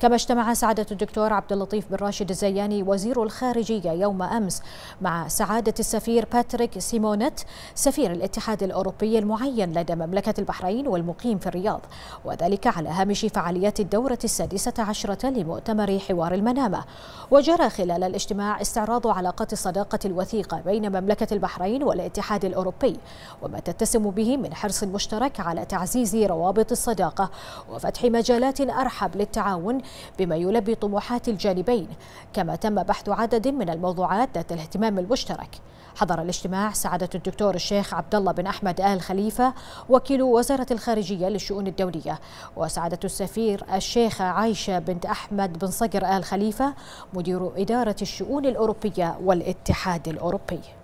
كما اجتمع سعادة الدكتور عبد اللطيف بن راشد الزياني وزير الخارجية يوم أمس مع سعادة السفير باتريك سيمونت سفير الاتحاد الأوروبي المعين لدى مملكة البحرين والمقيم في الرياض وذلك على هامش فعاليات الدورة السادسة عشرة لمؤتمر حوار المنامة وجرى خلال الاجتماع استعراض علاقات الصداقة الوثيقة بين مملكة البحرين والاتحاد الأوروبي وما تتسم به من حرص مشترك على تعزيز روابط الصداقة وفتح مجالات أرحب للتعاون بما يلبي طموحات الجانبين كما تم بحث عدد من الموضوعات ذات الاهتمام المشترك حضر الاجتماع سعادة الدكتور الشيخ عبد الله بن أحمد آل خليفة وكيل وزارة الخارجية للشؤون الدولية وسعادة السفير الشيخة عايشة بنت أحمد بن صقر آل خليفة مدير إدارة الشؤون الأوروبية والاتحاد الأوروبي